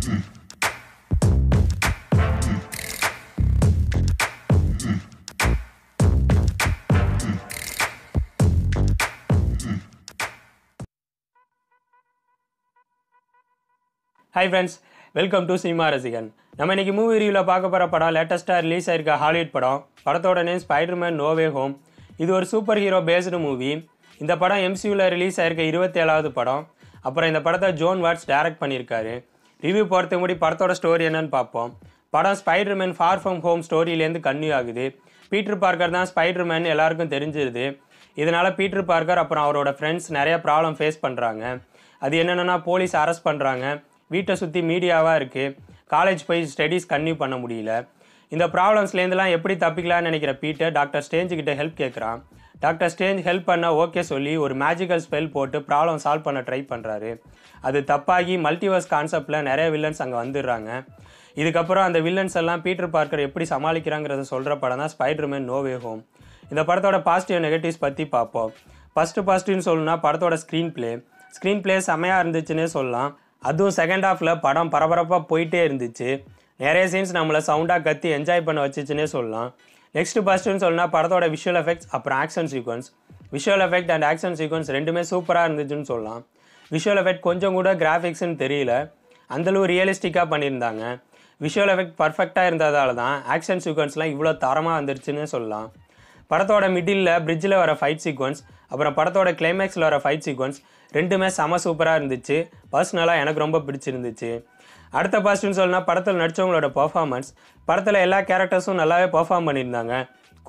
hi friends welcome to cinema Rasigan நம்ம இன்னைக்கு movie ரிவியூவில் பார்க்க போகிற படம் லேட்டஸ்ட்டாக ரிலீஸ் ஆயிருக்க ஹாலிவுட் படம் படத்தோட நேம் ஸ்பைடர்மேன் நோவே ஹோம் இது ஒரு சூப்பர் ஹீரோ பேஸ்டு மூவி இந்த படம் எம்சியூவில் ரிலீஸ் ஆயிருக்க இருபத்தேழாவது படம் அப்புறம் இந்த படத்தை ஜோன் வாட்ஸ் டைரக்ட் பண்ணியிருக்காரு ரிவ்யூ போகிறது முடி படத்தோட ஸ்டோரி என்னன்னு பார்ப்போம் படம் மேன் ஃபார் ஃப்ரம் ஹோம் ஸ்டோரியிலேருந்து கன்னியூ ஆகுது பீட்டர் பார்க்கர் தான் மேன் எல்லாருக்கும் தெரிஞ்சிருது இதனால் பீட்டர் பார்க்கர் அப்புறம் அவரோட ஃப்ரெண்ட்ஸ் நிறையா ப்ராப்ளம் ஃபேஸ் பண்ணுறாங்க அது என்னென்னா போலீஸ் அரெஸ்ட் பண்ணுறாங்க வீட்டை சுற்றி மீடியாவாக இருக்குது காலேஜ் போய் ஸ்டடீஸ் கன்னியூ பண்ண முடியல இந்த ப்ராப்ளம்ஸ்லேருந்துலாம் எப்படி தப்பிக்கலாம்னு நினைக்கிற பீட்டர் டாக்டர் ஸ்டேஞ்சுக்கிட்ட ஹெல்ப் கேட்குறான் டாக்டர் ஸ்டேஞ்ச் ஹெல்ப் பண்ண ஓகே சொல்லி ஒரு மேஜிக்கல் ஸ்பெல் போட்டு ப்ராப்ளம் சால்வ் பண்ண ட்ரை பண்ணுறாரு அது தப்பாகி மல்டிவர்ஸ் கான்செப்டில் நிறைய வில்லன்ஸ் அங்கே வந்துடுறாங்க இதுக்கப்புறம் அந்த வில்லன்ஸ் எல்லாம் பீட்டர் பார்க்கர் எப்படி சமாளிக்கிறாங்கிறத சொல்கிற படம் தான் ஸ்பைடர்மேன் நோவே ஹோம் இந்த படத்தோட பாசிட்டிவ் நெகட்டிவ்ஸ் பற்றி பார்ப்போம் ஃபஸ்ட்டு பாசிட்டிவ்னு சொல்லணும்னா படத்தோட ஸ்க்ரீன் ப்ளே ஸ்க்ரீன் பிளே செமையாக இருந்துச்சுன்னே சொல்லலாம் அதுவும் செகண்ட் ஹாஃபில் படம் பரபரப்பாக போயிட்டே இருந்துச்சு நிறைய சீன்ஸ் நம்மளை சவுண்டாக கத்தி என்ஜாய் பண்ண வச்சுச்சுன்னே சொல்லலாம் நெக்ஸ்ட் பெஸ்ட்டுன்னு சொன்னால் படத்தோட விஷுவல் எஃபெக்ட்ஸ் அப்புறம் action sequence visual effect and action sequence ரெண்டுமே சூப்பராக இருந்துச்சுன்னு சொல்லலாம் விஷுவல் எஃபெக்ட் கொஞ்சம் கூட கிராஃபிக்ஸ்னு தெரியல அந்தளவு ரியலிஸ்டிக்காக பண்ணியிருந்தாங்க விஷுவல் எஃபெக்ட் பர்ஃபெக்டாக இருந்ததால் தான் ஆக்ஷன் சீக்வன்ஸ்லாம் இவ்வளோ தரமாக வந்துருச்சுன்னு சொல்லலாம் படத்தோட மிடில் பிரிட்ஜில் வர ஃபைட் சீக்வன்ஸ் அப்புறம் படத்தோட கிளைமேக்ஸில் வர ஃபைட் சீக்வன்ஸ் ரெண்டுமே செம சூப்பராக இருந்துச்சு பர்சனலாக எனக்கு ரொம்ப பிடிச்சிருந்துச்சு அடுத்த பாசிட்டிவ்னு சொல்லணும்னா படத்தில் நடித்தவங்களோட பர்ஃபார்மன்ஸ் படத்தில் எல்லா கேரக்டர்ஸும் நல்லாவே பர்ஃபார்ம் பண்ணியிருந்தாங்க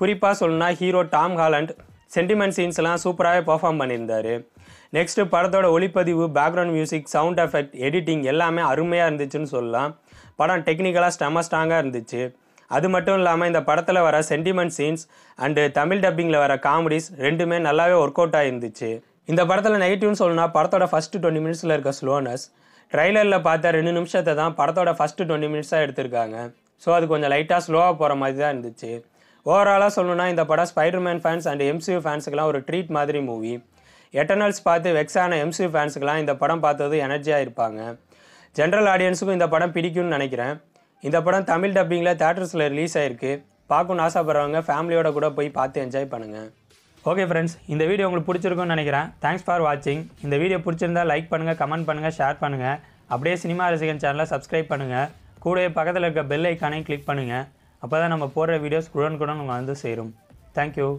குறிப்பாக சொல்லணும்னா ஹீரோ டாம் ஹாலண்ட் சென்டிமெண்ட் சீன்ஸ்லாம் சூப்பராகவே பர்ஃபார்ம் பண்ணியிருந்தார் நெக்ஸ்ட்டு படத்தோட ஒளிப்பதிவு background music sound effect editing எல்லாமே அருமையாக இருந்துச்சுன்னு சொல்லலாம் படம் டெக்னிக்கலாக ஸ்டம ஸ்ட்ராங்காக இருந்துச்சு அது மட்டும் இல்லாமல் இந்த படத்தில் வர சென்டிமெண்ட் சீன்ஸ் அண்டு தமிழ் டப்பிங்கில் வர காமெடிஸ் ரெண்டுமே நல்லாவே ஒர்க் அவுட் ஆகிருந்துச்சு இந்த படத்தில் நெகட்டிவ்னு சொல்லணும்னா படத்தோட ஃபஸ்ட்டு டுவெண்ட்டி மினிட்ஸில் இருக்க ஸ்லோனஸ் ட்ரைலரில் பார்த்தா ரெண்டு நிமிஷத்தை தான் படத்தோட ஃபஸ்ட்டு டுவெண்ட்டி மினிட்ஸாக எடுத்திருக்காங்க ஸோ அது கொஞ்சம் லைட்டாக ஸ்லோவாக போகிற மாதிரி தான் இருந்துச்சு ஓவராலாக சொல்லணும்னா இந்த படம் ஸ்பைடர்மேன் ஃபேன்ஸ் அண்ட் எம்சியூ ஃபேன்ஸுக்கெலாம் ஒரு ட்ரீட் மாதிரி மூவி எட்டர்னல்ஸ் பார்த்து வெக்ஸான எம்சியூ ஃபேன்ஸுக்கெலாம் இந்த படம் பார்த்தது எனர்ஜியாக இருப்பாங்க ஜென்ரல் ஆடியன்ஸுக்கும் இந்த படம் பிடிக்கும்னு நினைக்கிறேன் இந்த படம் தமிழ் டப்பிங்கில் தேட்டர்ஸில் ரிலீஸ் ஆகிருக்கு பார்க்கணுன்னு ஆசைப்படுறவங்க ஃபேமிலியோட கூட போய் பார்த்து என்ஜாய் பண்ணுங்கள் ஓகே ஃப்ரெண்ட்ஸ் இந்த வீடியோ உங்களுக்கு பிடிச்சிருக்குன்னு நினைக்கிறேன் தேங்க்ஸ் ஃபார் வாட்சிங் இந்த வீடியோ பிடிச்சிருந்தால் லைக் பண்ணுங்கள் கமெண்ட் பண்ணுங்கள் ஷேர் பண்ணுங்கள் அப்படியே சினிமா ரசிகன் சேனலை சப்ஸ்கிரைப் பண்ணுங்கள் கூடவே பக்கத்தில் இருக்க பெல் ஐக்கானையும் கிளிக் பண்ணுங்கள் அப்போ தான் நம்ம போடுற வீடியோஸ் குடன் குடன் வந்து சேரும் தேங்க்யூ